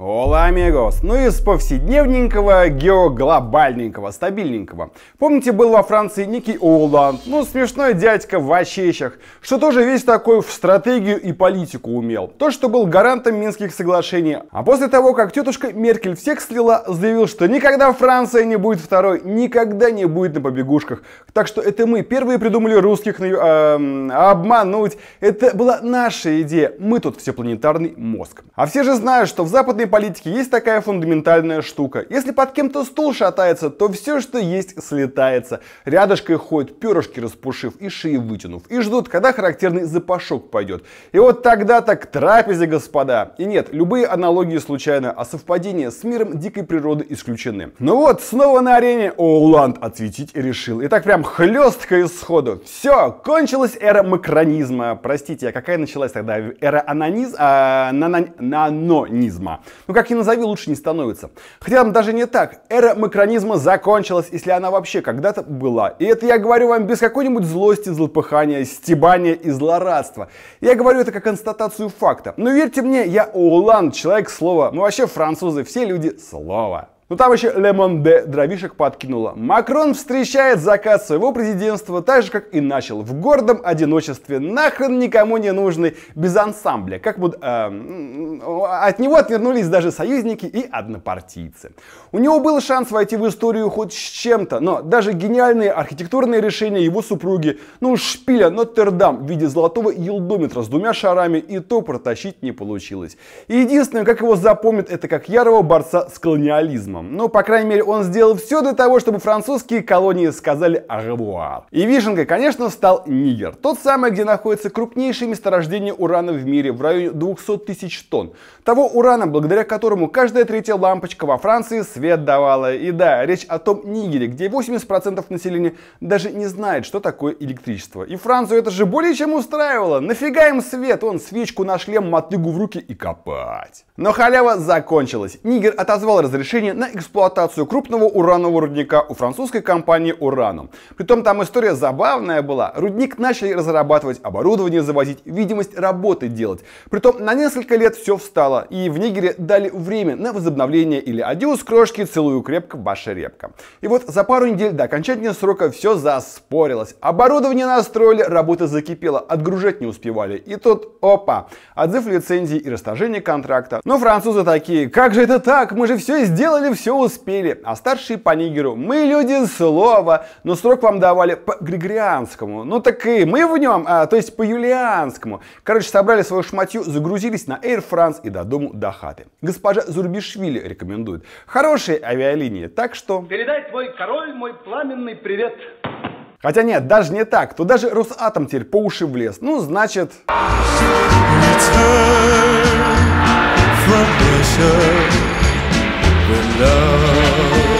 Ола, амигос! Ну из повседневненького, геоглобальненького, стабильненького. Помните, был во Франции некий Оланд, ну смешной дядька в очещах, что тоже весь такой в стратегию и политику умел. То, что был гарантом Минских соглашений. А после того, как тетушка Меркель всех слила, заявил, что никогда Франция не будет второй, никогда не будет на побегушках. Так что это мы первые придумали русских э, обмануть. Это была наша идея. Мы тут всепланетарный мозг. А все же знают, что в западной политике есть такая фундаментальная штука. Если под кем-то стул шатается, то все, что есть, слетается. Рядышкой ходят, перышки распушив и шеи вытянув. И ждут, когда характерный запашок пойдет. И вот тогда-то трапезе, господа. И нет, любые аналогии случайно, а совпадения с миром дикой природы исключены. Ну вот, снова на арене Оланд отсветить решил. И так прям хлестко и сходу. Все, кончилась эра макронизма. Простите, а какая началась тогда? Эра анониз... А, нано... нанонизма. Ну как ни назови, лучше не становится. Хотя там даже не так. Эра макронизма закончилась, если она вообще когда-то была. И это я говорю вам без какой-нибудь злости, злопыхания, стебания и злорадства. Я говорю это как констатацию факта. Но верьте мне, я Улан, человек слова. Мы ну, вообще французы, все люди слова. Ну там еще Лемон де дровишек подкинула. Макрон встречает заказ своего президентства так же, как и начал, в гордом одиночестве, нахрен никому не нужный, без ансамбля. Как будто э, от него отвернулись даже союзники и однопартийцы. У него был шанс войти в историю хоть с чем-то, но даже гениальные архитектурные решения его супруги, ну шпиля Ноттердам в виде золотого елдометра с двумя шарами и то протащить не получилось. И единственное, как его запомнят, это как ярого борца с колониализмом. Макроном. Ну, по крайней мере, он сделал все для того, чтобы французские колонии сказали «Ажевуар». И вишенкой, конечно, стал Нигер. Тот самый, где находится крупнейшее месторождение урана в мире в районе 200 тысяч тонн. Того урана, благодаря которому каждая третья лампочка во Франции свет давала. И да, речь о том Нигере, где 80% населения даже не знает, что такое электричество. И Францию это же более чем устраивало. Нафига им свет? Он свечку на шлем, мотыгу в руки и копать. Но халява закончилась. Нигер отозвал разрешение на эксплуатацию крупного уранового рудника у французской компании «Ураном». Притом там история забавная была. Рудник начали разрабатывать, оборудование завозить, видимость работы делать. Притом на несколько лет все встало, и в Нигере дали время на возобновление или «Адиус, крошки, целую крепко, ваша репка». И вот за пару недель до окончания срока все заспорилось. Оборудование настроили, работа закипела, отгружать не успевали. И тут, опа, отзыв лицензии и расторжение контракта. Но французы такие, как же это так, мы же все сделали, все успели, а старшие по Нигеру, мы люди слова, но срок вам давали по Григорианскому, ну так и мы в нем, а, то есть по Юлианскому. Короче, собрали свою шматью, загрузились на Air France и до дому до хаты. Госпожа Зурбишвили рекомендует. Хорошие авиалинии, так что... Передай твой король мой пламенный привет. Хотя нет, даже не так. Туда же Росатом теперь по уши влез. Ну, значит... from pressure. with love.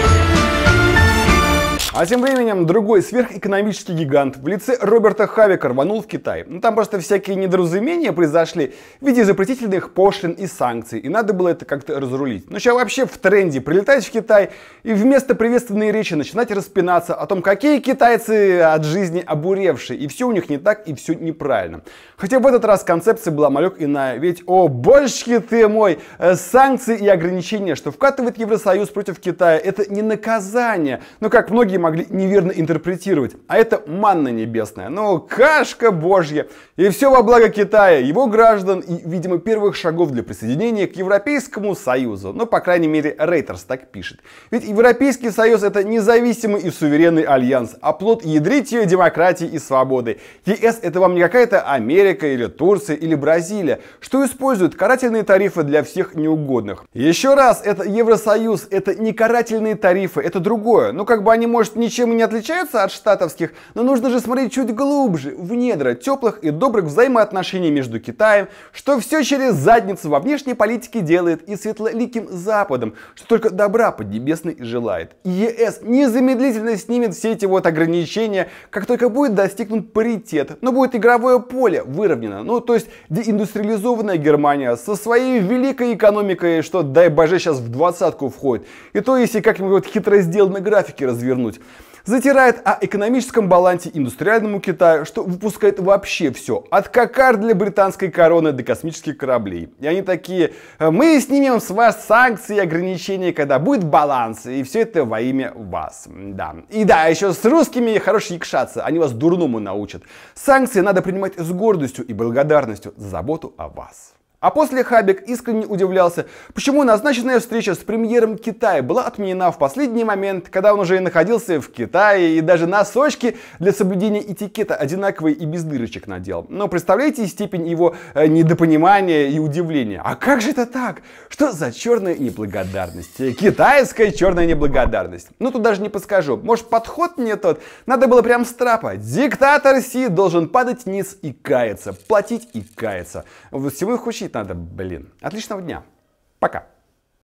А тем временем другой сверхэкономический гигант в лице Роберта Хавика рванул в Китай. Ну там просто всякие недоразумения произошли в виде запретительных пошлин и санкций, и надо было это как-то разрулить. Но ну, сейчас вообще в тренде прилетать в Китай и вместо приветственной речи начинать распинаться о том, какие китайцы от жизни обуревшие, и все у них не так, и все неправильно. Хотя в этот раз концепция была малек иная, ведь, о больше ты мой, э, санкции и ограничения, что вкатывает Евросоюз против Китая, это не наказание, но ну, как многие могли неверно интерпретировать. А это манна небесная, ну кашка божья. И все во благо Китая, его граждан и, видимо, первых шагов для присоединения к Европейскому Союзу. Ну, по крайней мере, Рейтерс так пишет. Ведь Европейский Союз это независимый и суверенный альянс, оплот а ядрить демократии и свободы. ЕС это вам не какая-то Америка или Турция или Бразилия, что используют карательные тарифы для всех неугодных. Еще раз, это Евросоюз, это не карательные тарифы, это другое. Ну, как бы они, может, может ничем и не отличается от штатовских, но нужно же смотреть чуть глубже, в недра теплых и добрых взаимоотношений между Китаем, что все через задницу во внешней политике делает и светлоликим Западом, что только добра Поднебесный желает. И ЕС незамедлительно снимет все эти вот ограничения, как только будет достигнут паритет, но будет игровое поле выровнено, ну то есть деиндустриализованная Германия со своей великой экономикой, что дай боже сейчас в двадцатку входит, и то если как-нибудь хитро сделаны графики развернуть, затирает о экономическом балансе индустриальному Китаю, что выпускает вообще все, от кокар для британской короны до космических кораблей. И они такие, «Э, мы снимем с вас санкции и ограничения, когда будет баланс, и все это во имя вас. Да. И да, еще с русскими хорошие якшаться, они вас дурному научат. Санкции надо принимать с гордостью и благодарностью за заботу о вас. А после Хабик искренне удивлялся, почему назначенная встреча с премьером Китая была отменена в последний момент, когда он уже и находился в Китае, и даже носочки для соблюдения этикета одинаковые и без дырочек надел. Но представляете степень его э, недопонимания и удивления. А как же это так? Что за черная неблагодарность? Китайская черная неблагодарность. Ну тут даже не подскажу. Может подход не тот? Надо было прям страпа. Диктатор Си должен падать вниз и каяться, платить и каяться. Всего их учить надо, блин. Отличного дня. Пока.